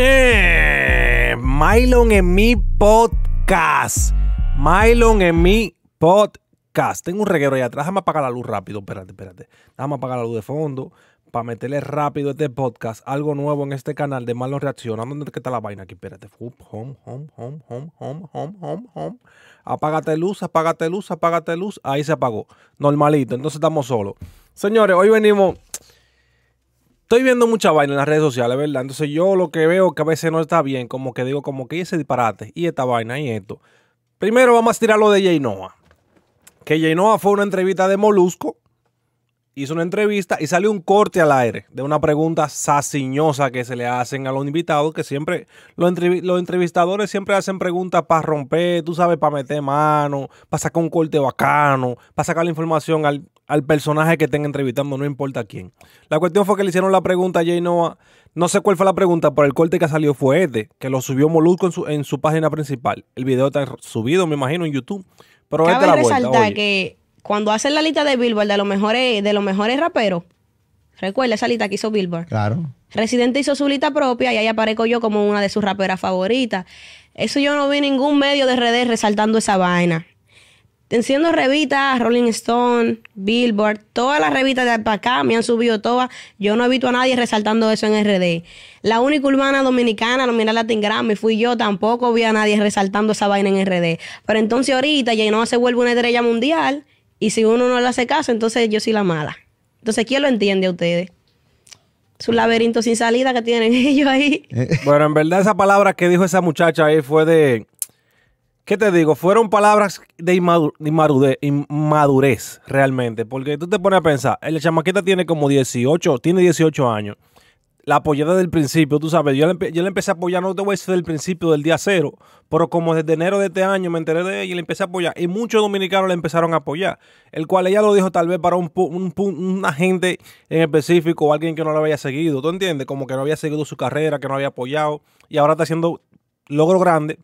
Eh, Mylon en mi podcast. Mylon en mi podcast. Tengo un reguero allá atrás. Déjame apagar la luz rápido. Espérate, espérate. Déjame apagar la luz de fondo para meterle rápido este podcast. Algo nuevo en este canal de Malos Reaccionando, ¿Dónde está la vaina aquí? Espérate. home, home, home, home, home, home, home, home. Apágate luz, apágate luz, apágate luz. Ahí se apagó. Normalito. Entonces estamos solos. Señores, hoy venimos Estoy viendo mucha vaina en las redes sociales, ¿verdad? Entonces yo lo que veo que a veces no está bien, como que digo, como que ese disparate, y esta vaina, y esto. Primero vamos a tirar lo de Jay Noah. Que Jay Noah fue una entrevista de Molusco, hizo una entrevista y salió un corte al aire de una pregunta saciñosa que se le hacen a los invitados, que siempre los entrevistadores siempre hacen preguntas para romper, tú sabes, para meter mano, para sacar un corte bacano, para sacar la información al, al personaje que estén entrevistando, no importa quién. La cuestión fue que le hicieron la pregunta a Jay Noah. No sé cuál fue la pregunta, pero el corte que salió fue este, que lo subió Molusco en su, en su página principal. El video está subido, me imagino, en YouTube. Pero Cabe la vuelta, que cuando hacen la lista de Billboard de los mejores, de los mejores raperos, recuerda esa lista que hizo Billboard. Claro. Residente hizo su lista propia y ahí aparezco yo como una de sus raperas favoritas. Eso yo no vi ningún medio de redes resaltando esa vaina. Enciendo revistas, Rolling Stone, Billboard, todas las revistas de acá me han subido todas. Yo no he visto a nadie resaltando eso en RD. La única urbana dominicana, nominal Latin Grammy, fui yo, tampoco vi a nadie resaltando esa vaina en RD. Pero entonces ahorita ya no se vuelve una estrella mundial y si uno no le hace caso, entonces yo soy la mala. Entonces, ¿quién lo entiende a ustedes? su laberinto sin salida que tienen ellos ahí. Bueno, en verdad esa palabra que dijo esa muchacha ahí fue de ¿Qué te digo? Fueron palabras de, de inmadurez realmente. Porque tú te pones a pensar, el chamaquita tiene como 18, tiene 18 años. La apoyé desde el principio, tú sabes, yo la, empecé a apoyar, no te voy a decir desde el principio, del día cero, pero como desde enero de este año me enteré de ella y le empecé a apoyar. Y muchos dominicanos le empezaron a apoyar, el cual ella lo dijo tal vez para un, agente en específico o alguien que no la había seguido, ¿tú entiendes? Como que no había seguido su carrera, que no había apoyado y ahora está haciendo logro grande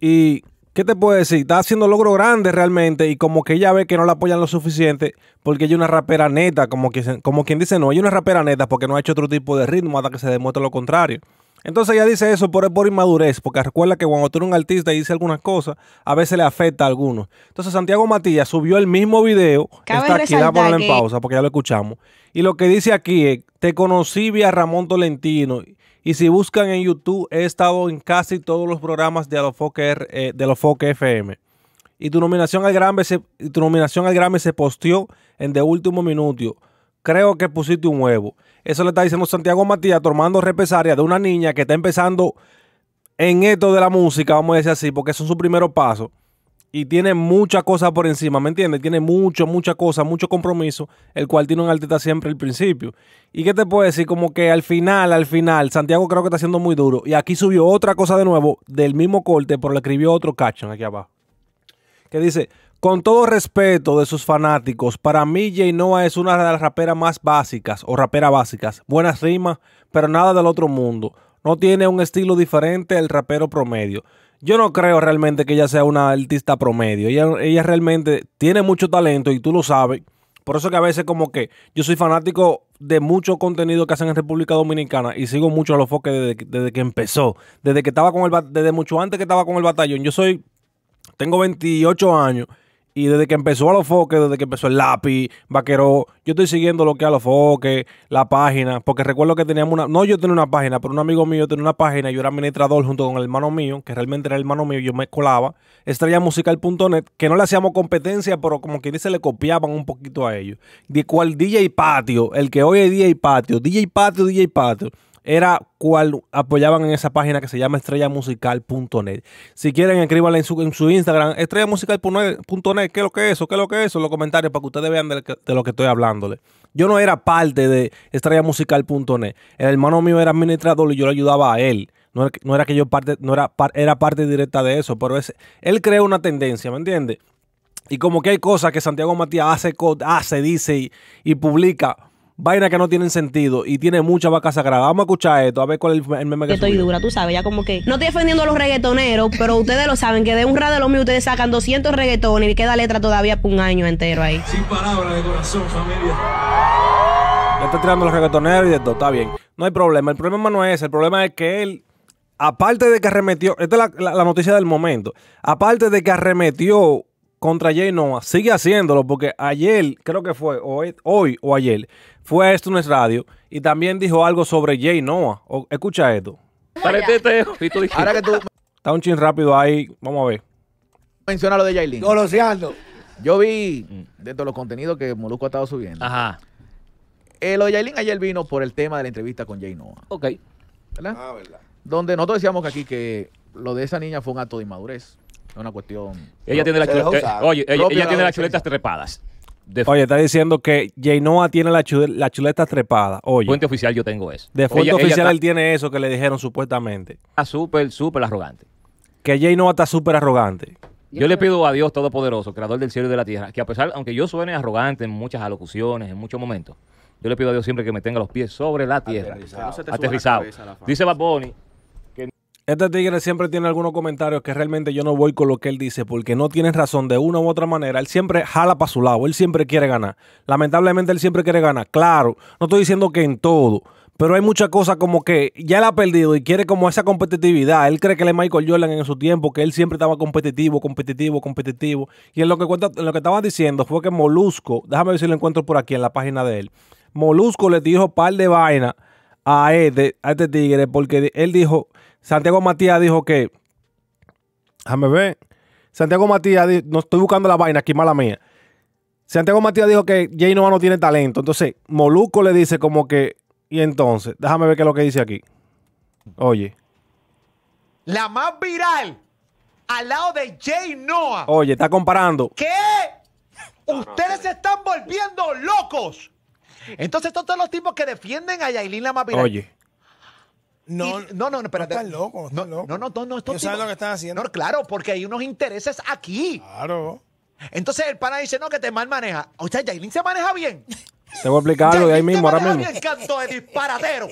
y, ¿qué te puedo decir? Está haciendo logro grande realmente y como que ella ve que no la apoyan lo suficiente porque ella es una rapera neta, como, que, como quien dice, no, ella una rapera neta porque no ha hecho otro tipo de ritmo hasta que se demuestre lo contrario. Entonces ella dice eso por, por inmadurez, porque recuerda que cuando tú eres un artista y dice algunas cosas, a veces le afecta a algunos. Entonces Santiago Matías subió el mismo video, que está aquí, la en pausa porque ya lo escuchamos. Y lo que dice aquí es, te conocí vía Ramón Tolentino y si buscan en YouTube, he estado en casi todos los programas de Alofoque, eh, de FM. Y tu nominación al Grammy se, nominación al Grammy se posteó en de último minuto. Creo que pusiste un huevo. Eso le está diciendo Santiago Matías, tomando represaria de una niña que está empezando en esto de la música, vamos a decir así, porque son su primeros pasos y tiene mucha cosa por encima, ¿me entiendes? Tiene mucho, mucha cosa, mucho compromiso, el cual tiene un artista siempre al principio. ¿Y qué te puedo decir? Como que al final, al final, Santiago creo que está siendo muy duro. Y aquí subió otra cosa de nuevo, del mismo corte, pero le escribió otro caption aquí abajo. Que dice, con todo respeto de sus fanáticos, para mí Jay Noah es una de las raperas más básicas, o raperas básicas. Buenas rimas, pero nada del otro mundo. No tiene un estilo diferente al rapero promedio yo no creo realmente que ella sea una artista promedio. Ella, ella realmente tiene mucho talento y tú lo sabes. Por eso que a veces como que yo soy fanático de mucho contenido que hacen en República Dominicana y sigo mucho a los foques desde, que empezó. Desde que estaba con el desde mucho antes que estaba con el batallón. Yo soy tengo 28 años y desde que empezó a los foques, desde que empezó el lápiz, vaquero, yo estoy siguiendo lo que a los foques, la página, porque recuerdo que teníamos una, no yo tenía una página, pero un amigo mío tenía una página, yo era administrador junto con el hermano mío, que realmente era el hermano mío, yo me colaba, estrellamusical.net, que no le hacíamos competencia, pero como que dice le copiaban un poquito a ellos. De cual DJ Patio, el que hoy es DJ Patio, DJ Patio, DJ Patio era cual apoyaban en esa página que se llama estrellamusical.net. Si quieren, escríbanle en su, en su Instagram, estrellamusical.net, ¿qué es lo que es eso? ¿Qué es lo que es eso? Los comentarios para que ustedes vean de, lo que estoy hablándole. Yo no era parte de estrellamusical.net. El hermano mío era administrador y yo le ayudaba a él. No era, que yo parte, no era, era parte directa de eso, pero él creó una tendencia, ¿me entiende? Y como que hay cosas que Santiago Matías hace, hace dice y publica vaina que no tienen sentido y tiene mucha vaca sagrada. Vamos a escuchar esto, a ver cuál es el, meme que estoy dura, tú sabes, ya como que. No estoy defendiendo a los reggaetoneros, pero ustedes lo saben, que de un radio de los ustedes sacan 200 reggaetones y queda letra todavía por un año entero ahí. Sin palabras de corazón, familia. Le está tirando los reggaetoneros y de todo, está bien. No hay problema. El problema no es ese, el problema es que él. Aparte de que arremetió, esta es la noticia del momento. Aparte de que arremetió contra Jay Noah, sigue haciéndolo porque ayer, creo que fue, hoy hoy o ayer, fue a esto en radio y también dijo algo sobre Jay Noah. escucha esto. Ahora que tú... Está un chin rápido ahí, vamos a ver. Menciona lo de Jaylin. Goloseando. Yo vi dentro de los contenidos que Moluco ha estado subiendo. Ajá. Eh, lo de Link ayer vino por el tema de la entrevista con Jay Noah. Ok. ¿Verdad? Ah, verdad. Donde nosotros decíamos que aquí que lo de esa niña fue un acto de inmadurez. Es una cuestión. Ella tiene, las chuletas trepadas. Oye, está diciendo que Noah tiene la, chuletas chuleta trepada. Oye. Fuente oficial yo tengo eso. De fuente oficial él tiene eso que le dijeron supuestamente. Está súper, súper arrogante. Que Noah está súper arrogante. Yo le pido a Dios Todopoderoso, Creador del cielo y de la tierra, que a pesar, aunque yo suene arrogante en muchas alocuciones, en muchos momentos, yo le pido a Dios siempre que me tenga los pies sobre la tierra. Aterrizado. Dice Bad este tigre siempre tiene algunos comentarios que realmente yo no voy con lo que él dice porque no tiene razón de una u otra manera. Él siempre jala para su lado, él siempre quiere ganar. Lamentablemente él siempre quiere ganar. Claro, no estoy diciendo que en todo, pero hay muchas cosas como que ya la ha perdido y quiere como esa competitividad. Él cree que le Michael Jordan en su tiempo, que él siempre estaba competitivo, competitivo, competitivo. Y en lo que, cuenta, lo que estaba diciendo fue que Molusco, déjame ver si lo encuentro por aquí en la página de él. Molusco le dijo par de vainas a, este, a este tigre porque él dijo, Santiago Matías dijo que, déjame ver, Santiago Matías, no estoy buscando la vaina aquí, mala mía. Santiago Matías dijo que Jay Noah no tiene talento. Entonces, Moluco le dice como que, y entonces, déjame ver qué es lo que dice aquí. Oye. La más viral al lado de Jay Noah. Oye, está comparando. ¿Qué? Ustedes se están volviendo locos. Entonces, estos son los tipos que defienden a Yailin la Oye. No, no, no, no, espérate. están locos, no, no, no, no, no, no estos tipos, saben lo que están haciendo. claro, porque hay unos intereses aquí. Claro. Entonces el pana dice, no, que te mal maneja. O sea, Yailin se maneja bien. Te voy a explicarlo y ahí mismo, ahora mismo. Bien, canto de disparatero.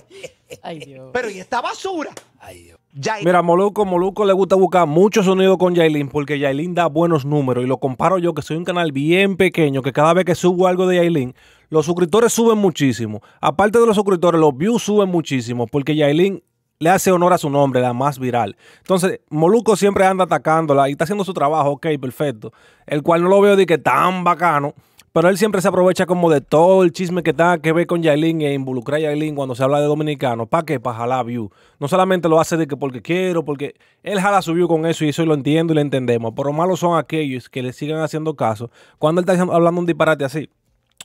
Ay, Dios. Pero ¿y esta basura? Ay, Dios. Mira, Moluco, Moluco le gusta buscar mucho sonido con Yailin porque Yailin da buenos números y lo comparo yo que soy un canal bien pequeño que cada vez que subo algo de Yailin los suscriptores suben muchísimo. Aparte de los suscriptores, los views suben muchísimo porque Yailin le hace honor a su nombre, la más viral. Entonces, Moluco siempre anda atacándola y está haciendo su trabajo, ok, perfecto. El cual no lo veo de que tan bacano, pero él siempre se aprovecha como de todo el chisme que está que ver con Yailin e involucra a Yailin cuando se habla de dominicano. ¿Para qué? Para jalar view. No solamente lo hace de que porque quiero, porque él jala su view con eso y eso lo entiendo y lo entendemos. Pero malos son aquellos que le siguen haciendo caso cuando él está hablando un disparate así.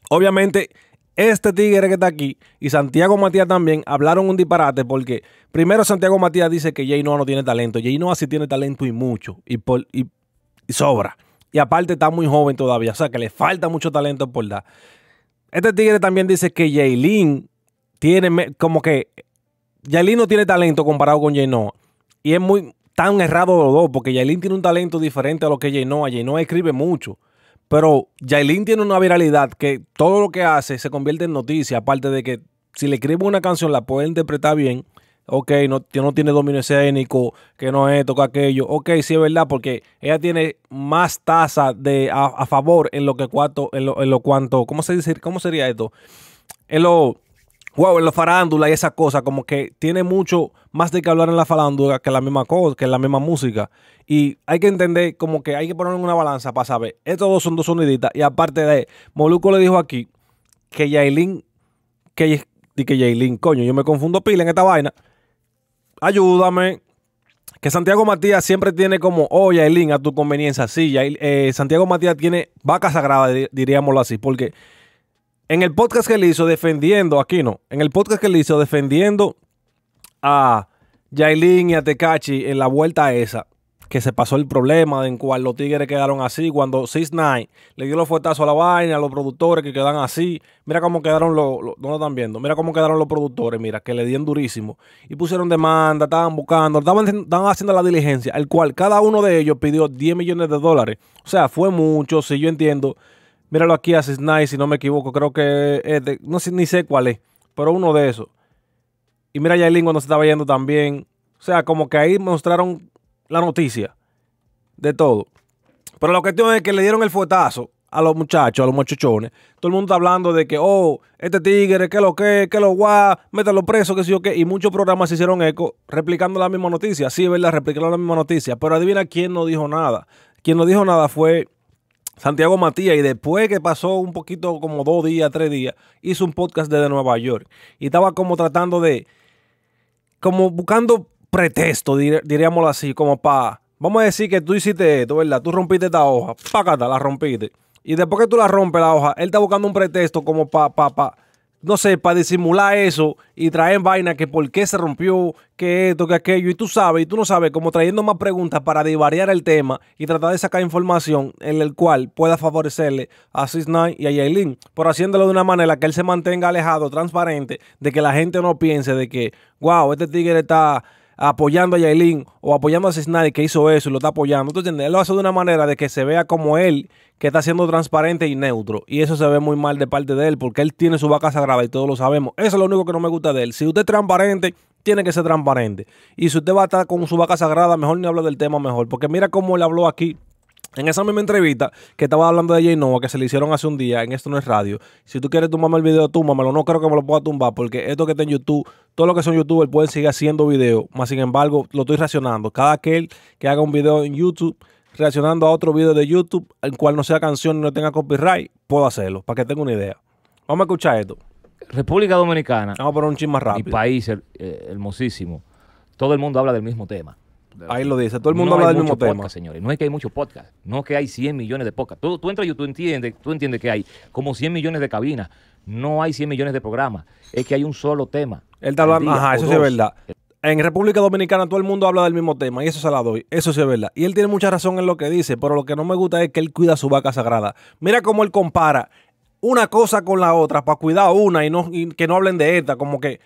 Obviamente, este tigre que está aquí y Santiago Matías también hablaron un disparate porque primero Santiago Matías dice que Jay Noah no tiene talento. Jay Noah sí tiene talento y mucho y, por, y, sobra. Y aparte está muy joven todavía, o sea que le falta mucho talento por dar. Este tigre también dice que Jaylin tiene como que Jaylin no tiene talento comparado con Jay Noah. Y es muy tan errado los dos porque Jaylin tiene un talento diferente a lo que Jay Noah. Jay Noah escribe mucho pero Yailin tiene una viralidad que todo lo que hace se convierte en noticia, aparte de que si le escribo una canción la puede interpretar bien, ok, no, no tiene dominio escénico, que no es, toca aquello, ok, sí es verdad, porque ella tiene más tasa de a, favor en lo que cuanto, en lo, cuanto, ¿cómo se dice? ¿Cómo sería esto? En lo wow, en la farándula y esas cosas, como que tiene mucho más de que hablar en la farándula que la misma cosa, que la misma música. Y hay que entender como que hay que poner una balanza para saber. Estos dos son dos soniditas. Y aparte de, Moluco le dijo aquí que Yailin, que, y que Yailin, coño, yo me confundo pila en esta vaina. Ayúdame. Que Santiago Matías siempre tiene como, oh, Yailin, a tu conveniencia. Sí, eh, Santiago Matías tiene vaca sagrada, diríamoslo así, porque en el podcast que le hizo defendiendo, aquí no, en el podcast que él hizo defendiendo a Yailin y a Tecachi en la vuelta esa, que se pasó el problema en cual los tigres quedaron así, cuando Six Nine le dio los fuertazos a la vaina, a los productores que quedan así, mira cómo quedaron los, no lo están viendo, mira cómo quedaron los productores, mira, que le dieron durísimo, y pusieron demanda, estaban buscando, estaban, haciendo la diligencia, el cual cada uno de ellos pidió 10 millones de dólares, o sea, fue mucho, si yo entiendo, Míralo aquí a Nice, si no me equivoco. Creo que es de, no sé, ni sé cuál es, pero uno de esos. Y mira a Yailin cuando se estaba yendo también. O sea, como que ahí mostraron la noticia de todo. Pero la cuestión es que le dieron el fuetazo a los muchachos, a los muchachones. Todo el mundo está hablando de que, oh, este tigre, que lo que, que lo guá, métalo preso, qué sé yo qué. Y muchos programas se hicieron eco replicando la misma noticia. Sí, es verdad, replicaron la misma noticia. Pero adivina quién no dijo nada. Quien no dijo nada fue Santiago Matías y después que pasó un poquito como dos días, tres días, hizo un podcast desde Nueva York y estaba como tratando de, como buscando pretexto, diríamos diríamoslo así, como para, vamos a decir que tú hiciste esto, ¿verdad? Tú rompiste esta hoja, pácata, la rompiste. Y después que tú la rompes la hoja, él está buscando un pretexto como para, pa, pa, no sé, para disimular eso y traer vaina que por qué se rompió, que esto, que aquello, y tú sabes, y tú no sabes, como trayendo más preguntas para divariar el tema y tratar de sacar información en el cual pueda favorecerle a Sis y a Yailin, por haciéndolo de una manera que él se mantenga alejado, transparente, de que la gente no piense de que, wow, este tigre está apoyando a Yailin o apoyando a Cisnadi que hizo eso y lo está apoyando. ...entonces Él lo hace de una manera de que se vea como él, que está siendo transparente y neutro. Y eso se ve muy mal de parte de él, porque él tiene su vaca sagrada y todos lo sabemos. Eso es lo único que no me gusta de él. Si usted es transparente, tiene que ser transparente. Y si usted va a estar con su vaca sagrada, mejor ni habla del tema, mejor. Porque mira cómo él habló aquí en esa misma entrevista que estaba hablando de Jay Nova, que se le hicieron hace un día en Esto No es Radio, si tú quieres tumbarme el video, túmamelo. No creo que me lo pueda tumbar porque esto que está en YouTube, todo lo que son YouTubers pueden seguir haciendo videos. Más sin embargo, lo estoy reaccionando. Cada aquel que haga un video en YouTube reaccionando a otro video de YouTube, el cual no sea canción y no tenga copyright, puedo hacerlo, para que tenga una idea. Vamos a escuchar esto. República Dominicana. Vamos a poner un chisme rápido. Mi país eh, hermosísimo. Todo el mundo habla del mismo tema. Ahí lo dice, todo el mundo habla del mismo tema. No es que hay muchos podcasts, no es que hay 100 millones de podcasts. Tú, tú entras y tú entiendes, tú entiendes que hay como 100 millones de cabinas, no hay 100 millones de programas, es que hay un solo tema. Él está hablando, ajá, eso sí es verdad. En República Dominicana todo el mundo habla del mismo tema y eso se la doy, eso sí es verdad. Y él tiene mucha razón en lo que dice, pero lo que no me gusta es que él cuida su vaca sagrada. Mira cómo él compara una cosa con la otra para cuidar una y, y que no hablen de esta, como que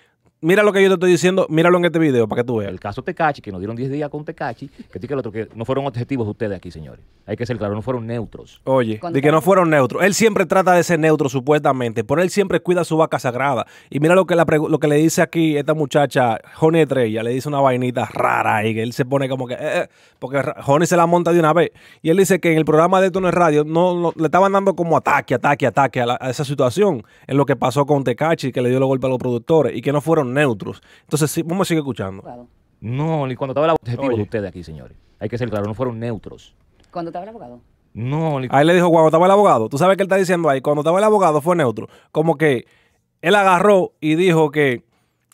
mira lo que yo te estoy diciendo, míralo en este video para que tú veas. El caso Tecachi, que nos dieron 10 días con Tecachi, que que el otro, que no fueron objetivos ustedes aquí, señores. Hay que ser claro, no fueron neutros. Oye, de que no fueron neutros. Él siempre trata de ser neutro, supuestamente, Por él siempre cuida su vaca sagrada. Y mira lo que, lo que le dice aquí esta muchacha, Joni Estrella, le dice una vainita rara y que él se pone como que, eh, eh, porque Joni se la monta de una vez. Y él dice que en el programa de Tono Radio no, le estaban dando como ataque, ataque, ataque a, esa situación, en lo que pasó con Tecachi, que le dio el golpe a los productores y que no fueron neutros. Entonces, sí, vamos sigue escuchando. No, ni cuando estaba el abogado. ustedes aquí, señores. Hay que ser claro, no fueron neutros. Cuando estaba el abogado. No, ni... Ahí le dijo, cuando estaba el abogado. Tú sabes que él está diciendo ahí, cuando estaba el abogado fue neutro. Como que él agarró y dijo que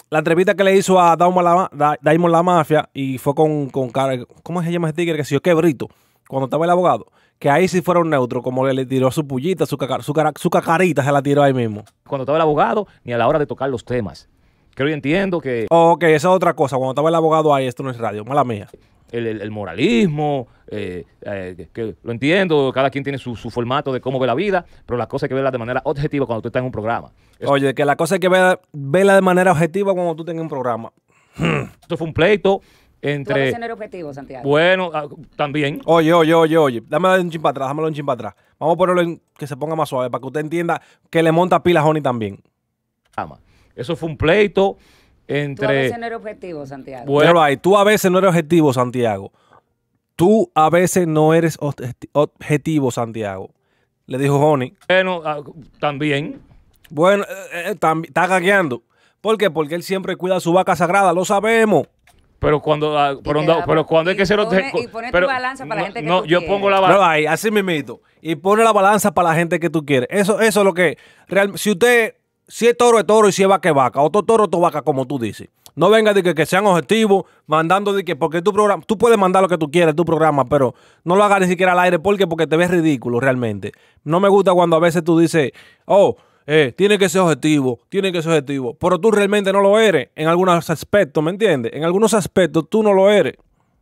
la entrevista que le hizo a Daimon la, Mafia y fue con, cara, ¿cómo se llama ese tigre? Que si yo quebrito, cuando estaba el abogado, que ahí sí fueron neutro, como le, le tiró su pullita, su, su, cara, su cacarita, se la tiró ahí mismo. Cuando estaba el abogado, ni a la hora de tocar los temas. Creo que entiendo que. Ok, esa es otra cosa. Cuando estaba el abogado ahí, esto no es radio, mala mía. El, el moralismo, eh, eh, que, lo entiendo, cada quien tiene su, formato de cómo ve la vida, pero las cosas hay que verlas de manera objetiva cuando tú estás en un programa. Oye, que la cosa hay que ve verla de manera objetiva cuando tú estás en un programa. Hmm. Esto fue un pleito entre. objetivo, Santiago? Bueno, ah, también. Oye, oye, oye, oye. Dame un chin atrás, dámelo un chin atrás. Vamos a ponerlo en que se ponga más suave para que usted entienda que le monta a Johnny también. Ama. Eso fue un pleito entre... Tú a veces no eres objetivo, Santiago. Bueno, tú a veces no eres objetivo, Santiago. Tú a veces no eres objetivo, Santiago. Le dijo Johnny. Bueno, ah, también. Bueno, eh, eh, eh, está cagueando. ¿Por qué? Porque él siempre cuida su vaca sagrada, lo sabemos. Pero cuando, ah, pero, cuando hay que ser objetivo. Y pone tu balanza para la gente que no, yo pongo la balanza. No, ahí, así mismito. Y pone la balanza para la gente que tú quieres. Eso, eso es lo que. si usted si es toro es toro y si es vaca es vaca. Otro toro, todo vaca, como tú dices. No venga de que, que sean objetivos, mandando de que, porque tu programa, tú puedes mandar lo que tú quieras, tu programa, pero no lo hagas ni siquiera al aire porque, porque te ves ridículo realmente. No me gusta cuando a veces tú dices, oh, eh, tiene que ser objetivo, tiene que ser objetivo, pero tú realmente no lo eres en algunos aspectos, ¿me entiendes? En algunos aspectos tú no lo eres.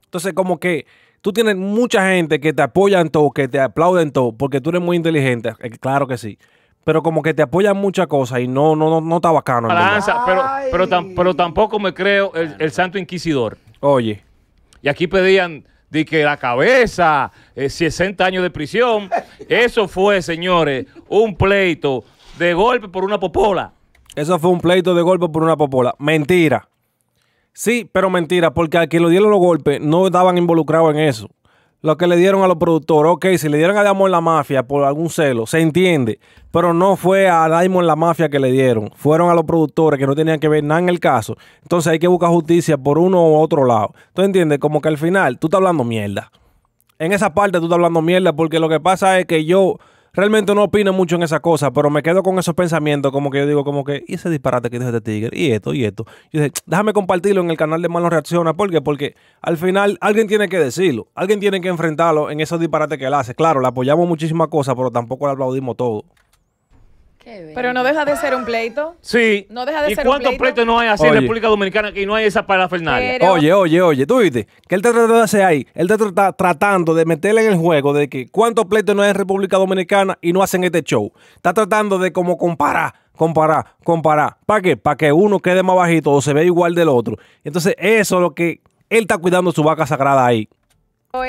Entonces, como que tú tienes mucha gente que te apoya en todo, que te aplaude en todo, porque tú eres muy inteligente, eh, claro que sí pero como que te apoyan muchas cosas y no, no, no, no está bacano. pero, pero, tampoco me creo el, santo inquisidor. Oye. Y aquí pedían de que la cabeza, 60 eh, años de prisión. Eso fue, señores, un pleito de golpe por una popola. Eso fue un pleito de golpe por una popola. Mentira. Sí, pero mentira, porque a quien lo dieron los golpes no estaban involucrados en eso lo que le dieron a los productores. Ok, si le dieron a Diamond la Mafia por algún celo, se entiende. Pero no fue a Diamond la Mafia que le dieron. Fueron a los productores que no tenían que ver nada en el caso. Entonces hay que buscar justicia por uno u otro lado. ¿Tú entiendes? Como que al final tú estás hablando mierda. En esa parte tú estás hablando mierda porque lo que pasa es que yo realmente no opino mucho en esa cosa, pero me quedo con esos pensamientos, como que yo digo, como que, y ese disparate que dijo este tigre, y esto, y esto. Yo déjame compartirlo en el canal de Malo Reacciona, ¿por qué? Porque al final alguien tiene que decirlo, alguien tiene que enfrentarlo en esos disparates que él hace. Claro, le apoyamos muchísimas cosas, pero tampoco le aplaudimos todo. Pero no deja de ser un pleito. Sí. No deja de ¿Y ser cuántos un pleito? pleitos no hay así en República Dominicana que no hay esa parafernalia? Oye, oye, oye, tú viste que él está tratando de hacer ahí. Él está tratando de meterle en el juego de que cuántos pleitos no hay en República Dominicana y no hacen este show. Está tratando de como comparar, comparar, comparar. ¿Para qué? Para que uno quede más bajito o se vea igual del otro. Entonces, eso es lo que él está cuidando su vaca sagrada ahí.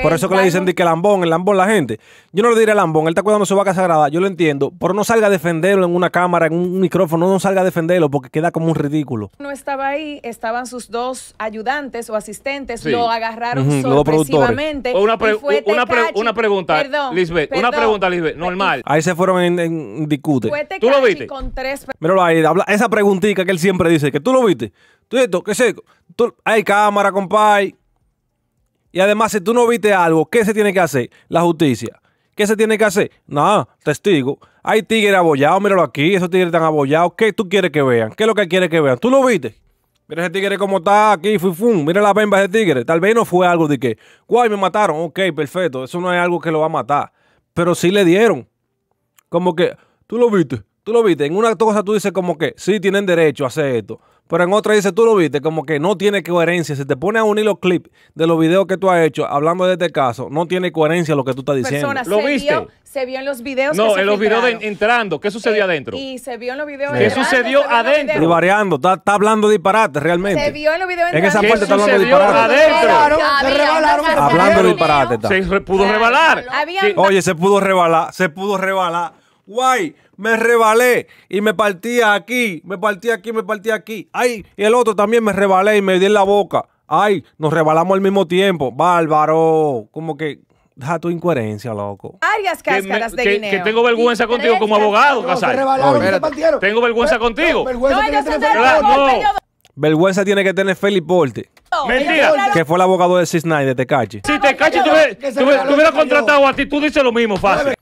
Por eso que le dicen de que lambón, el lambón la gente. Yo no le diré lambón, él está cuidando su vaca sagrada, yo lo entiendo, pero no salga a defenderlo en una cámara, en un micrófono, no salga a defenderlo porque queda como un ridículo. No estaba ahí, estaban sus dos ayudantes o asistentes, lo agarraron sorpresivamente. Una, pregunta, perdón, Lisbeth. Una pregunta, Lisbeth. Normal. Ahí se fueron en, discute. Fue lo viste? con Míralo ahí, esa preguntita que él siempre dice, que tú lo viste. Tú esto, qué sé, hay cámara, compadre. Y además, si tú no viste algo, ¿qué se tiene que hacer? La justicia. ¿Qué se tiene que hacer? Nada, testigo. Hay tigres abollados, míralo aquí, esos tigres están abollados. ¿Qué tú quieres que vean? ¿Qué es lo que quieres que vean? ¿Tú lo viste? Mira ese tigre como está aquí, fui fum. Mira la bemba de tigre. Tal vez no fue algo de que, guay, me mataron. Ok, perfecto. Eso no es algo que lo va a matar. Pero sí le dieron. Como que, tú lo viste, tú lo viste. En una cosa tú dices como que, sí, tienen derecho a hacer esto. Pero en otra dice, tú lo viste, como que no tiene coherencia. Si te pone a unir los clips de los videos que tú has hecho hablando de este caso, no tiene coherencia lo que tú estás diciendo. ¿Lo se viste? Vio, se vio en los videos. No, en los videos entrando. ¿Qué sucedió eh, adentro? Y se vio en los videos. ¿Qué sucedió adentro? Y variando, está, hablando disparate realmente. Se vio en los videos. En esa parte está hablando disparate. Adentro. Se rebalaron. Hablando disparate. Se pudo rebalar. Oye, se pudo rebalar. Se pudo rebalar guay, me rebalé y me partía aquí, me partía aquí, me partía aquí. Ay, y el otro también me rebalé y me di en la boca. Ay, nos rebalamos al mismo tiempo. Bárbaro, como que da tu incoherencia, loco. Varias cáscaras de que, Que tengo vergüenza contigo como abogado, no, me tengo vergüenza contigo. No, vergüenza tiene tiene que tener Felipe Porte. Mentira. Que fue el abogado de Cisnay de Tecachi. Si Tecachi hubiera contratado a ti, tú dices lo mismo, fácil.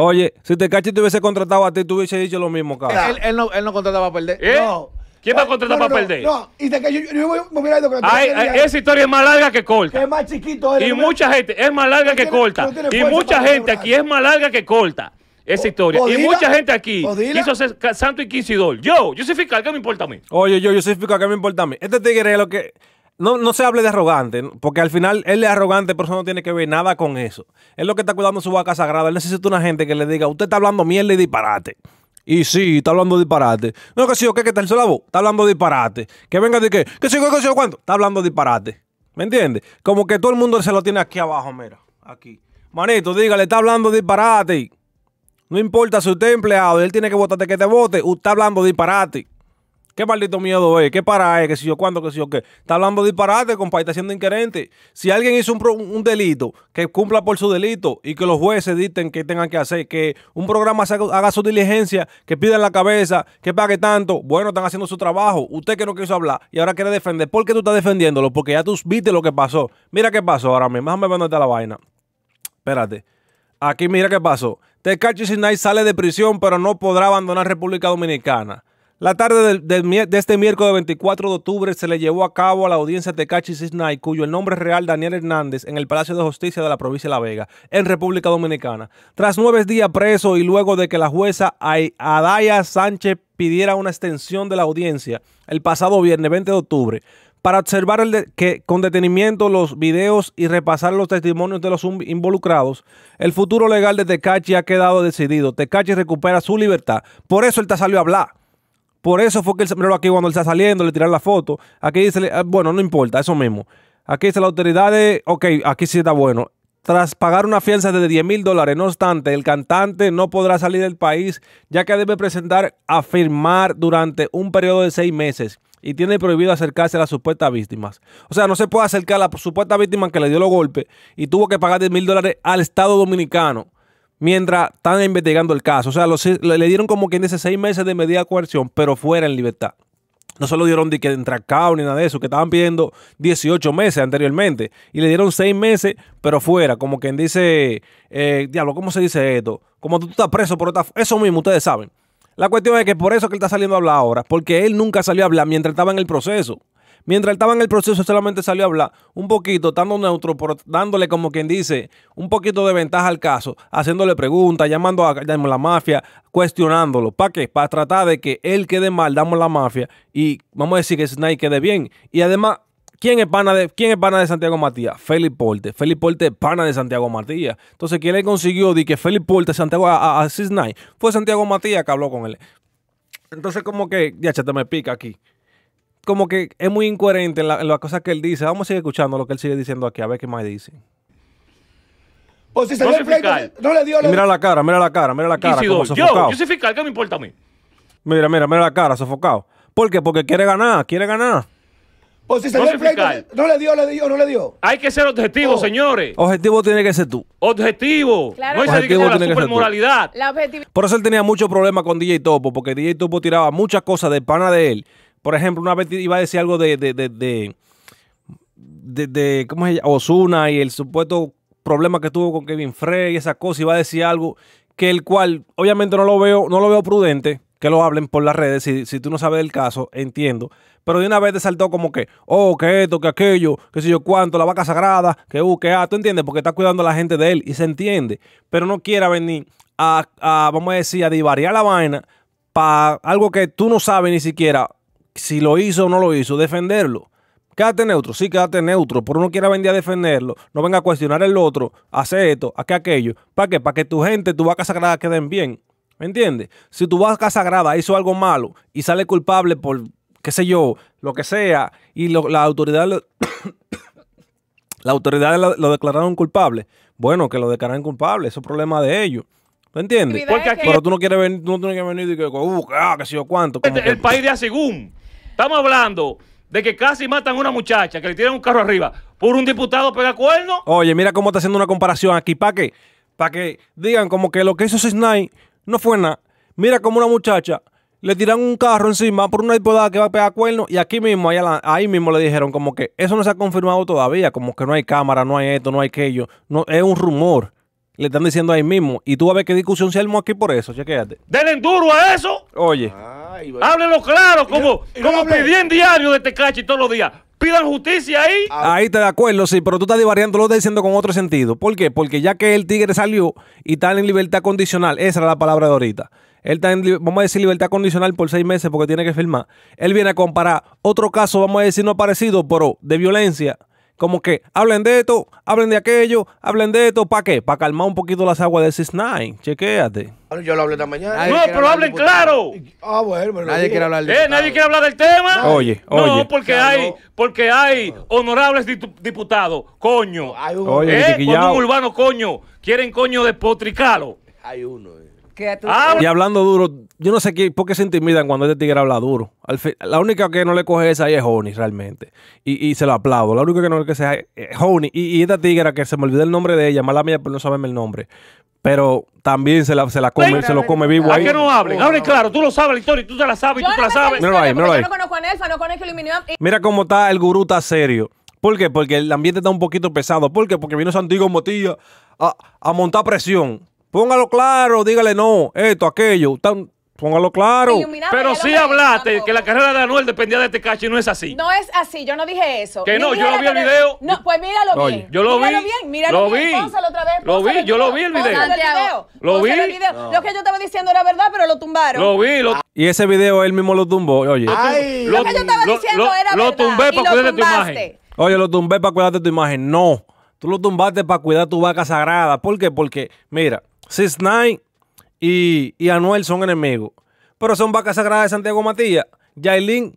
Oye, si te te hubiese contratado a ti, tú hubiese dicho lo mismo, cabrón. Él, no, él no contrataba para perder. ¿Eh? No. ¿Quién va a contratar para perder? No, y de que yo, me hubiera ido con Ay, Esa historia es más larga que corta. Es más chiquito. y mucha gente, es más larga que corta. Y mucha gente aquí es más larga que corta. Esa historia. y mucha gente aquí quiso ser santo dol. Yo, yo soy fiscal, ¿qué me importa a mí? Oye, yo, yo soy fiscal, ¿qué me importa a mí? Este tigre es lo que no, no se hable de arrogante, porque al final él es arrogante, pero eso no tiene que ver nada con eso. Él lo que está cuidando su vaca sagrada. Él necesita una gente que le diga, usted está hablando mierda y disparate. Y sí, está hablando disparate. No, que sí, o qué, que tal el Está hablando disparate. Que venga de que, ¿Qué qué, que, cuánto. Está hablando disparate. ¿Me entiendes? Como que todo el mundo se lo tiene aquí abajo, mira. Aquí. Manito, dígale, está hablando disparate. No importa si usted es empleado, él tiene que votarte que te vote. Usted está hablando disparate. ¿Qué maldito miedo es? ¿Qué para es? ¿Qué si yo cuándo? ¿Qué si yo qué? Está hablando disparate, compa, está siendo inquerente. Si alguien hizo un, delito, que cumpla por su delito y que los jueces dicten que tengan que hacer, que un programa haga su diligencia, que pidan la cabeza, que pague tanto, bueno, están haciendo su trabajo. Usted que no quiso hablar y ahora quiere defender. ¿Por qué tú estás defendiéndolo? Porque ya tú viste lo que pasó. Mira qué pasó ahora mismo. Déjame ver a está la vaina. Espérate. Aquí mira qué pasó. Tecachi Sinai sale de prisión, pero no podrá abandonar República Dominicana. La tarde de, este miércoles 24 de octubre se le llevó a cabo a la audiencia de Cachi cuyo nombre real Daniel Hernández, en el Palacio de Justicia de la provincia de La Vega, en República Dominicana. Tras nueve días preso y luego de que la jueza Adaya Sánchez pidiera una extensión de la audiencia el pasado viernes 20 de octubre, para observar el que, con detenimiento los videos y repasar los testimonios de los involucrados, el futuro legal de Tecachi ha quedado decidido. Tecachi recupera su libertad. Por eso él te salió a hablar. Por eso fue que el sombrero aquí cuando él está saliendo le tiraron la foto. Aquí dice, eh, bueno, no importa, eso mismo. Aquí dice la autoridad de, ok, aquí sí está bueno. Tras pagar una fianza de 10 mil dólares, no obstante, el cantante no podrá salir del país ya que debe presentar a firmar durante un periodo de seis meses y tiene prohibido acercarse a las supuestas víctimas. O sea, no se puede acercar a la supuesta víctima que le dio los golpes y tuvo que pagar 10 mil dólares al Estado Dominicano mientras están investigando el caso. O sea, le dieron como quien dice seis meses de medida de coerción, pero fuera en libertad. No se lo dieron de que entracado ni nada de eso, que estaban pidiendo 18 meses anteriormente. Y le dieron seis meses, pero fuera. Como quien dice, eh, diablo, ¿cómo se dice esto? Como tú, estás preso, por Eso mismo, ustedes saben. La cuestión es que por eso que él está saliendo a hablar ahora, porque él nunca salió a hablar mientras estaba en el proceso. Mientras estaba en el proceso solamente salió a hablar un poquito, estando neutro, dándole como quien dice un poquito de ventaja al caso, haciéndole preguntas, llamando a, la mafia, cuestionándolo. ¿Para qué? Para tratar de que él quede mal, damos la mafia y vamos a decir que Snake quede bien. Y además ¿Quién es pana de, quién es pana de Santiago Matías? Felipe Porte. Felipe Porte es pana de Santiago Matías. Entonces, ¿quién le consiguió de que Felipe Porte Santiago a, a, Fue Santiago Matías que habló con él. Entonces, como que, ya te me pica aquí como que es muy incoherente en, las cosas que él dice. Vamos a seguir escuchando lo que él sigue diciendo aquí, a ver qué más dice. Pues si se no no, le dio la... Mira la cara, mira la cara, mira la cara. yo, yo soy fiscal, ¿qué me importa a mí? Mira, mira, mira la cara, sofocado. ¿Por qué? Porque quiere ganar, quiere ganar. Pues si se no no le dio, le dio, no le dio. Hay que ser objetivo, oh. señores. Objetivo tiene que ser tú. Objetivo. Claro. No objetivo que tiene la que ser moralidad. Por eso él tenía muchos problemas con DJ Topo, porque DJ Topo tiraba muchas cosas de pana de él por ejemplo, una vez iba a decir algo de, de, de, de, ¿cómo Osuna y el supuesto problema que tuvo con Kevin Frey y esa cosa, iba a decir algo que el cual obviamente no lo veo, no lo veo prudente que lo hablen por las redes, si, si tú no sabes del caso, entiendo. Pero de una vez te saltó como que, oh, que esto, que aquello, que sé yo cuánto, la vaca sagrada, que uh, que ah, tú entiendes, porque está cuidando a la gente de él y se entiende. Pero no quiera venir a, a vamos a decir, a divariar la vaina para algo que tú no sabes ni siquiera si lo hizo o no lo hizo, defenderlo. Quédate neutro, sí, quédate neutro, pero uno quiera venir a defenderlo, no venga a cuestionar el otro, hace esto, Hace aquello. ¿Para qué? Para que tu gente, tu vaca sagrada queden bien. ¿Me entiendes? Si tu vaca sagrada hizo algo malo y sale culpable por, qué sé yo, lo que sea, y la autoridad lo, la autoridad lo, declararon culpable, bueno, que lo declaran culpable, eso es problema de ellos. ¿Me entiendes? Pero tú no quieres no tienes que venir y que, oh, ah, que, cuánto. el, país de según Estamos hablando de que casi matan a una muchacha, que le tiran un carro arriba, por un diputado pega cuerno. Oye, mira cómo está haciendo una comparación aquí, para que, para que digan como que lo que hizo Cisnay no fue nada. Mira como una muchacha le tiran un carro encima por una diputada que va a pegar cuerno y aquí mismo, ahí, ahí, mismo le dijeron como que eso no se ha confirmado todavía, como que no hay cámara, no hay esto, no hay aquello, no, es un rumor. Le están diciendo ahí mismo. Y tú a ver qué discusión se armó aquí por eso, chequéate. ¡Denle duro a eso! Oye. Ah háblenlo claro, como, como pedían diario de Tecachi todos los días. Pidan justicia ahí. Ah. Ahí te de acuerdo, sí, pero tú estás divariando, lo estás diciendo con otro sentido. ¿Por qué? Porque ya que el tigre salió y está en libertad condicional, esa era la palabra de ahorita. Él está en, vamos a decir, libertad condicional por seis meses porque tiene que firmar. Él viene a comparar otro caso, vamos a decir, no parecido, pero de violencia como que hablen de esto, hablen de aquello, hablen de esto. ¿Para qué? Para calmar un poquito las aguas de 6-9. Chequéate. Yo lo hablé esta mañana. no, pero hablen claro. Ah, bueno, eh, nadie quiere hablar del tema. ¿Eh? Nadie quiere hablar del tema. Oye, oye. No, porque hay, porque ah. hay honorables diputados, coño. Hay uno. ¿eh? un urbano, coño, quieren coño de potricalo? Hay uno, eh. Ah, y hablando duro, yo no sé qué, por qué se intimidan cuando este tigre habla duro. la única que no le coge esa ahí es Honey, realmente. Y, se lo aplaudo. La única que no le coge es eh, Honey. Y, esta tigra que se me olvidó el nombre de ella, mala mía, pero no saben el nombre. Pero también se, la, se, come, se lo come vivo ahí. que no hablen? Hablen claro. Tú lo sabes, la historia tú te la sabes, tú te la sabes. Mira cómo está el gurú, está serio. ¿Por qué? Porque el ambiente está un poquito pesado. ¿Por qué? Porque vino Santiago Motilla a, a montar presión. Póngalo claro, dígale no, esto, aquello. Póngalo claro. Pero sí hablaste que la carrera de Anuel dependía de este cacho y no es así. No es así, yo no dije eso. Que no, yo lo vi el video. No, pues míralo bien. Yo lo vi. Míralo bien, míralo otra vez. Lo vi, yo lo vi el video. Lo vi. Lo que yo estaba diciendo era verdad, pero lo tumbaron. Lo vi. Y ese video él mismo lo tumbó, oye. Lo que yo estaba diciendo era verdad. Lo tumbé para de tu imagen. Oye, lo tumbé para de tu imagen. No. Tú lo tumbaste para cuidar tu vaca sagrada. ¿Por qué? Porque, mira, Sis y, Anuel son enemigos. Pero son vacas sagradas de Santiago Matías. Yailin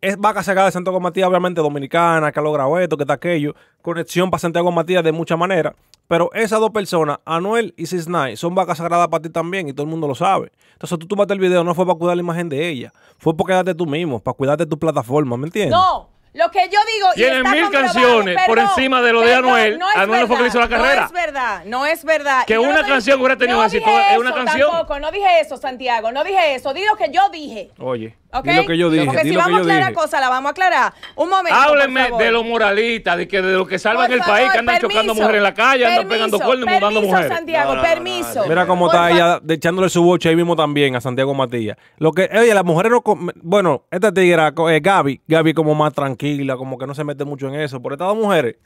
es vaca sagrada de Santiago Matías, obviamente dominicana, que ha logrado esto, que está aquello. Conexión para Santiago Matías de muchas maneras. Pero esas dos personas, Anuel y Sis son vacas sagradas para ti también y todo el mundo lo sabe. Entonces tú tomaste el video, no fue para cuidar la imagen de ella. Fue para quedarte tú mismo, para cuidarte tu plataforma, ¿me entiendes? No. Lo que yo digo. mil canciones por encima de lo de Anuel. No es Anuel fue que hizo la carrera. No es verdad, no es verdad. Que una canción hubiera tenido no éxito. Es una canción. Tampoco, no dije eso, Santiago. No dije eso. Di lo que yo dije. Oye. Okay. lo que yo Porque si vamos a aclarar cosas, la vamos a aclarar. Un momento. Hábleme de los moralistas, de que de los que salvan el país, que andan chocando mujeres en la calle, andan pegando cuernos y mudando mujeres. Santiago, permiso. Mira cómo está ella echándole su boche ahí mismo también a Santiago Matías. Lo que, oye, las mujeres no. Bueno, esta tigra, eh, Gaby, Gaby como más tranquila, como que no se mete mucho en eso. Por estas dos mujeres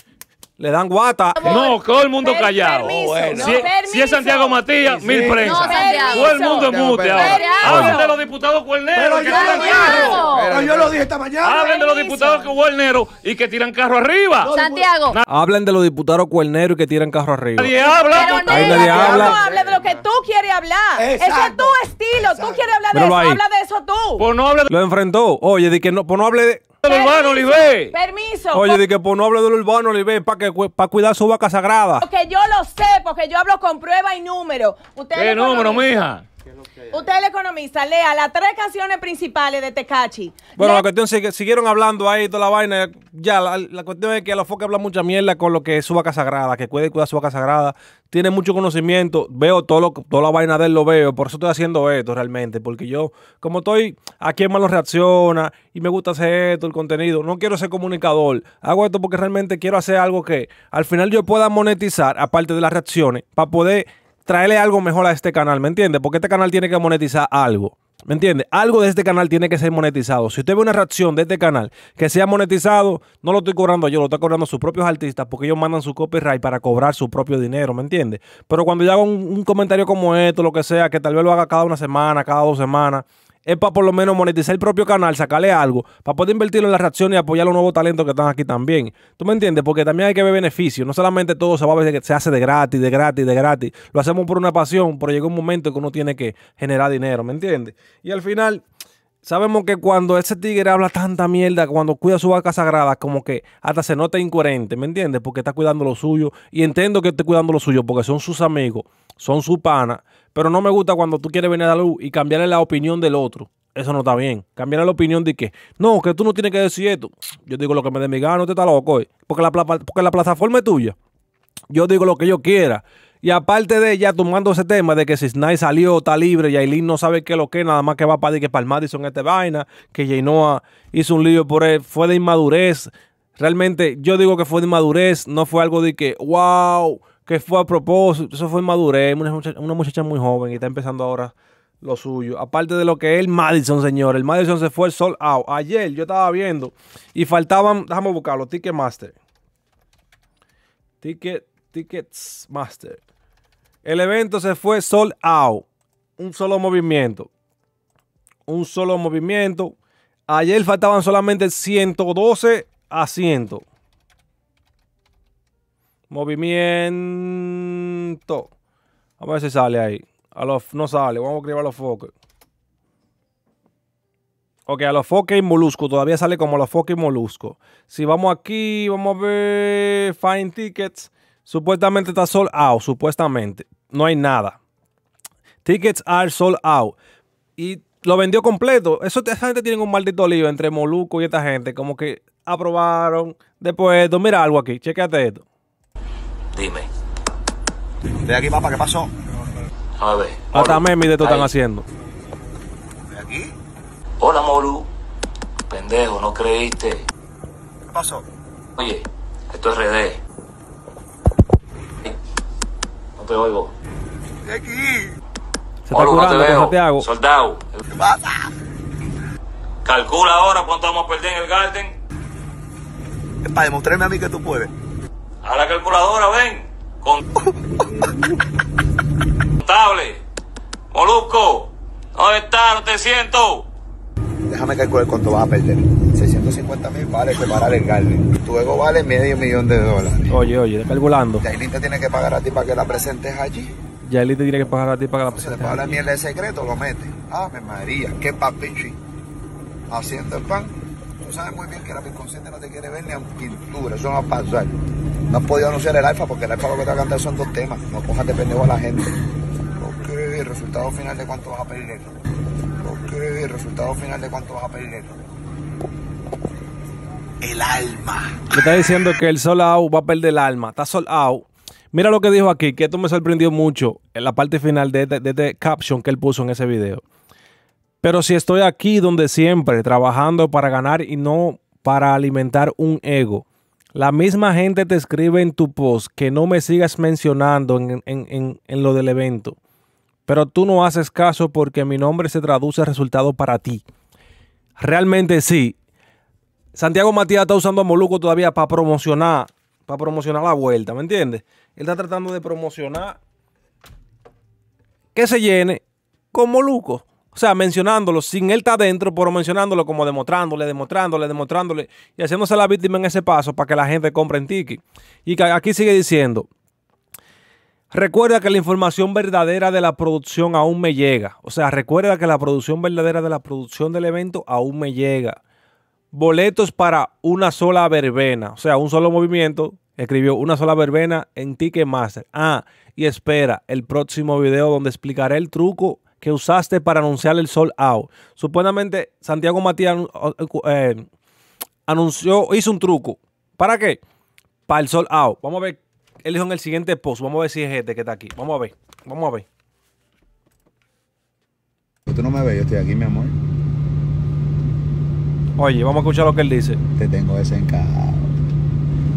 le dan guata. No, todo el mundo callado. Oh, bueno. si, si, es Santiago Matías, mil prensas. todo el mundo es mute ahora. Hablen de los diputados cuerneros que tiran carro. Pero yo lo dije esta mañana. Hablen de los diputados cuerneros y que tiran carro arriba. Santiago. Hablen de los diputados cuerneros y que tiran carro arriba. Nadie habla. Pero Ahí nadie habla. No hable de lo que tú quieres hablar. Exacto. Ese es tu estilo. Tú quieres hablar de eso. Habla de eso tú. Pues no hable de... Lo enfrentó. Oye, que no, pues no hable de del urbano, Olive. Permiso. Oye, di que por no hablar del urbano, Olive, para para cuidar su vaca sagrada. Porque yo lo sé, porque yo hablo con prueba y número. Ustedes ¿Qué número, mija? Usted es el economista, lea las tres canciones principales de Tecachi. Bueno, la cuestión es que siguieron hablando ahí toda la vaina. Ya, la, cuestión es que los foques hablan mucha mierda con lo que es su vaca sagrada, que puede cuidar su vaca sagrada. Tiene mucho conocimiento, veo todo lo, toda la vaina de él, lo veo. Por eso estoy haciendo esto realmente, porque yo, como estoy aquí en Manos Reacciona y me gusta hacer esto, el contenido, no quiero ser comunicador. Hago esto porque realmente quiero hacer algo que al final yo pueda monetizar, aparte de las reacciones, para poder traerle algo mejor a este canal, ¿me entiende? Porque este canal tiene que monetizar algo. ¿Me entiende? Algo de este canal tiene que ser monetizado. Si usted ve una reacción de este canal que sea monetizado, no lo estoy cobrando yo, lo estoy cobrando sus propios artistas porque ellos mandan su copyright para cobrar su propio dinero, ¿me entiende? Pero cuando yo hago un comentario como esto, lo que sea, que tal vez lo haga cada una semana, cada dos semanas, es para por lo menos monetizar el propio canal, sacarle algo, para poder invertirlo en las reacciones y apoyar a los nuevos talentos que están aquí también. ¿Tú me entiendes? Porque también hay que ver beneficios. No solamente todo se va a ver que se hace de gratis, de gratis, de gratis. Lo hacemos por una pasión, pero llega un momento que uno tiene que generar dinero, ¿me entiendes? Y al final, sabemos que cuando ese tigre habla tanta mierda, cuando cuida su vaca sagrada, como que hasta se nota incoherente, ¿me entiendes? Porque está cuidando lo suyo. Y entiendo que esté cuidando lo suyo, porque son sus amigos son su pana, pero no me gusta cuando tú quieres venir a la luz y cambiarle la opinión del otro. Eso no está bien. Cambiarle la opinión de que, no, que tú no tienes que decir esto. Yo digo lo que me dé mi gano, te está loco, hoy. Eh. porque, la, porque la plataforma es tuya. Yo digo lo que yo quiera. Y aparte de ella tomando ese tema de que si Snai salió, está libre, y Aileen no sabe qué es lo que, nada más que va para que para el Madison esta vaina, que Jainoa hizo un lío por él, fue de inmadurez. Realmente yo digo que fue de inmadurez, no fue algo de que, wow, que fue a propósito, eso fue madurez, una muchacha, una muchacha muy joven y está empezando ahora lo suyo. Aparte de lo que es el Madison, señor. El Madison se fue el sol out. Ayer yo estaba viendo y faltaban, déjame buscarlo, Ticketmaster. Ticket, Tickets Master. El evento se fue sol out. Un solo movimiento. Un solo movimiento. Ayer faltaban solamente 112 asientos. Movimiento. Vamos A ver si sale ahí. A los, no sale. Vamos a escribir a los focos Ok, a los foques y molusco. Todavía sale como a los foques y molusco. Si vamos aquí, vamos a ver. Find tickets. Supuestamente está sold out. Supuestamente. No hay nada. Tickets are sold out. Y lo vendió completo. Eso, esa gente tiene un maldito lío entre Molusco y esta gente. Como que aprobaron. Después, esto. mira algo aquí. Chécate esto. Dime. De aquí, papá, ¿qué pasó? A ver. Hasta Memi de esto están haciendo. ¿De aquí? Hola, Moru. Pendejo, no creíste. ¿Qué pasó? Oye, esto es RD. No te oigo. De aquí. Se Moru, está curando, no te veo. Soldado. ¿Qué pasa? Calcula ahora cuánto vamos a perder en el Garden. Es para demostrarme a mí que tú puedes. A la calculadora, ven. Contable. Molusco. ¿Dónde estás? No te siento. Déjame calcular cuánto vas a perder. 650 mil vale preparar el garden. Tu ego vale medio millón de dólares. Oye, oye, calculando. Yailin te tiene que pagar a ti para que la presentes allí. Yailin te tiene que pagar a ti para que la presentes. Si le paga la mierda de secreto, lo mete. Ah, mi María, qué papichi. Haciendo el pan. Tú sabes muy bien que la inconsciente no te quiere ver ni a pintura. Eso no va a pasar. No han podido anunciar el alfa porque el alfa lo que te va a cantar son dos temas. No cojas de pendejo a la gente. Lo resultado final de cuánto vas a perder? el resultado final de cuánto vas a El alma. Me está diciendo que el sol out va a perder el alma. Está sol out. Mira lo que dijo aquí, que esto me sorprendió mucho en la parte final de de caption que él puso en ese video. Pero si estoy aquí donde siempre, trabajando para ganar y no para alimentar un ego. La misma gente te escribe en tu post que no me sigas mencionando en, lo del evento. Pero tú no haces caso porque mi nombre se traduce a resultado para ti. Realmente sí. Santiago Matías está usando a Moluco todavía para promocionar, para promocionar la vuelta, ¿me entiendes? Él está tratando de promocionar que se llene con Moluco. O sea, mencionándolo sin él estar adentro, pero mencionándolo como demostrándole, demostrándole, demostrándole y haciéndose la víctima en ese paso para que la gente compre en Tiki. Y aquí sigue diciendo, recuerda que la información verdadera de la producción aún me llega. O sea, recuerda que la producción verdadera de la producción del evento aún me llega. Boletos para una sola verbena, o sea, un solo movimiento, escribió una sola verbena en Master. Ah, y espera el próximo video donde explicaré el truco que usaste para anunciar el sol out. Supuestamente Santiago Matías eh, anunció, hizo un truco. ¿Para qué? Para el sol out. Vamos a ver, él dijo en el siguiente post. Vamos a ver si es este que está aquí. Vamos a ver, vamos a ver. Tú no me ves, yo estoy aquí, mi amor. Oye, vamos a escuchar lo que él dice. Te tengo desencajado.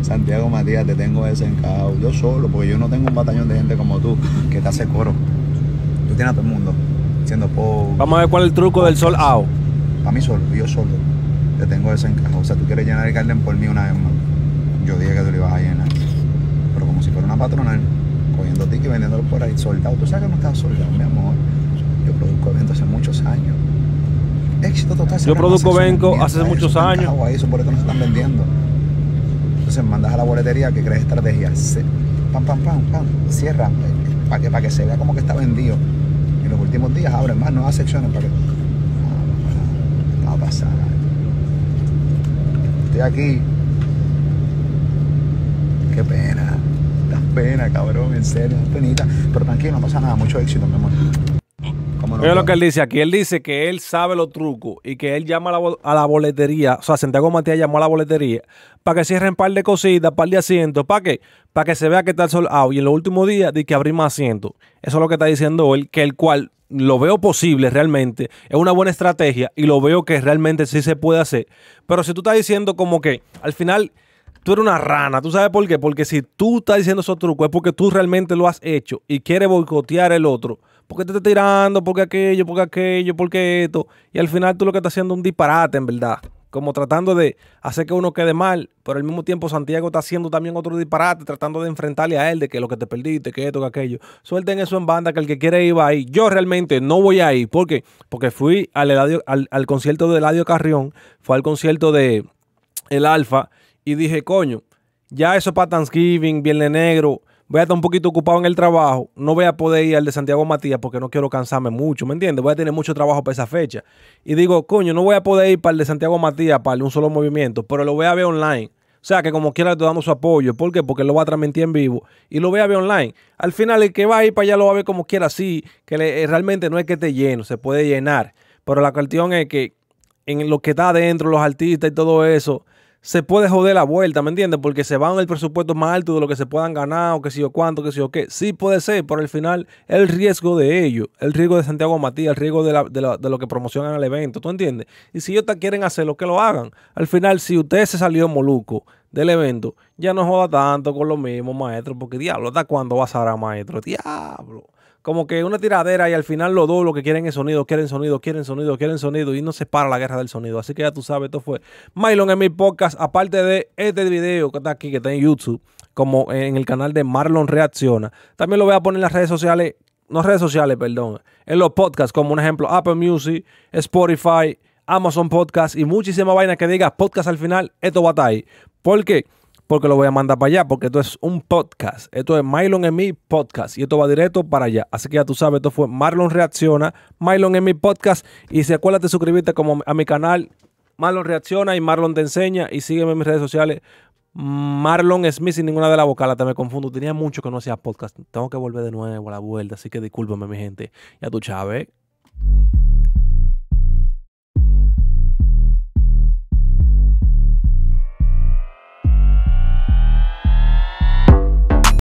Santiago Matías, te tengo desencajado. Yo solo, porque yo no tengo un batallón de gente como tú que te hace coro. Tú tienes a todo el mundo. Oh, Vamos a ver cuál es el truco del sol out. A mí solo, yo solo. Te tengo ese O sea, tú quieres llenar el garden por mí una vez más. Yo dije que tú lo ibas a llenar. Pero como si fuera una patronal, cogiendo tickets y vendiéndolo por ahí, soldado. Tú sabes que no estás soldado, mi amor. Yo produzco eventos hace muchos años. Éxito total. Yo produzco venco hace muchos años. Ahí, por eso no se están vendiendo. Entonces mandas a la boletería que crees estrategias. Pam, pam, pam, pam. Cierra. Para que, para que se vea como que está vendido en los últimos días abren más nuevas secciones para que... No, va a pasar. Estoy aquí. Qué pena. Qué pena, cabrón, en serio, penita. penita. Pero tranquilo, no pasa nada. Mucho éxito, mi amor. Mira lo que él dice aquí. Él dice que él sabe los trucos y que él llama a la, boletería. O sea, Santiago Matías llamó a la boletería para que cierren un par de cositas, un par de asientos. ¿Para qué? Para que se vea que está el sol Y en los últimos días, dice que abrimos asientos. Eso es lo que está diciendo él, que el cual lo veo posible realmente, es una buena estrategia y lo veo que realmente sí se puede hacer. Pero si tú estás diciendo como que al final tú eres una rana, ¿tú sabes por qué? Porque si tú estás diciendo esos trucos es porque tú realmente lo has hecho y quieres boicotear el otro. ¿Por qué te estás tirando, ¿Por qué aquello, ¿Por qué aquello, ¿Por qué esto. Y al final tú lo que estás haciendo es un disparate, en verdad como tratando de hacer que uno quede mal, pero al mismo tiempo Santiago está haciendo también otro disparate, tratando de enfrentarle a él de que lo que te perdiste, que esto, que aquello. Suelten eso en banda, que el que quiere ir ahí. Yo realmente no voy a ir, ¿por qué? Porque fui al, al, concierto de Eladio Carrión, fue al concierto de El Alfa, y dije, coño, ya eso es para Thanksgiving, Viernes Negro, voy a estar un poquito ocupado en el trabajo, no voy a poder ir al de Santiago Matías porque no quiero cansarme mucho, ¿me entiendes? Voy a tener mucho trabajo para esa fecha. Y digo, coño, no voy a poder ir para el de Santiago Matías para un solo movimiento, pero lo voy a ver online. O sea, que como quiera le estoy dando su apoyo. ¿Por qué? Porque lo va a transmitir en vivo y lo voy a ver online. Al final, el que va a ir para allá lo va a ver como quiera, sí, que eh, realmente no es que esté lleno, se puede llenar. Pero la cuestión es que en lo que está adentro, los artistas y todo eso, se puede joder la vuelta, ¿me entiendes? Porque se van el presupuesto más alto de lo que se puedan ganar, o que si yo cuánto, que si o qué. Sí puede ser, pero al final el riesgo de ello, el riesgo de Santiago Matías, el riesgo de, de, lo que promocionan el evento, ¿tú entiendes? Y si ellos te quieren hacer lo que lo hagan. Al final, si usted se salió moluco del evento, ya no joda tanto con lo mismo, maestro, porque diablo, ¿hasta cuándo vas a dar, maestro? Diablo como que una tiradera y al final lo dos lo que quieren es sonido, quieren sonido, quieren sonido, quieren sonido y no se para la guerra del sonido. Así que ya tú sabes, esto fue Mylon en mi podcast, aparte de este video que está aquí, que está en YouTube, como en el canal de Marlon Reacciona. También lo voy a poner en las redes sociales, no redes sociales, perdón, en los podcasts, como un ejemplo, Apple Music, Spotify, Amazon Podcast y muchísima vaina que diga podcast al final, esto va a estar ahí. Porque porque lo voy a mandar para allá, porque esto es un podcast. Esto es Mylon en mi podcast y esto va directo para allá. Así que ya tú sabes, esto fue Marlon Reacciona, Mylon en mi podcast. Y si acuérdate de suscribirte como a mi canal, Marlon Reacciona y Marlon te enseña. Y sígueme en mis redes sociales. Marlon Smith sin ninguna de las vocales, te me confundo. Tenía mucho que no hacía podcast. Tengo que volver de nuevo a la vuelta, así que discúlpeme mi gente. Ya tú sabes.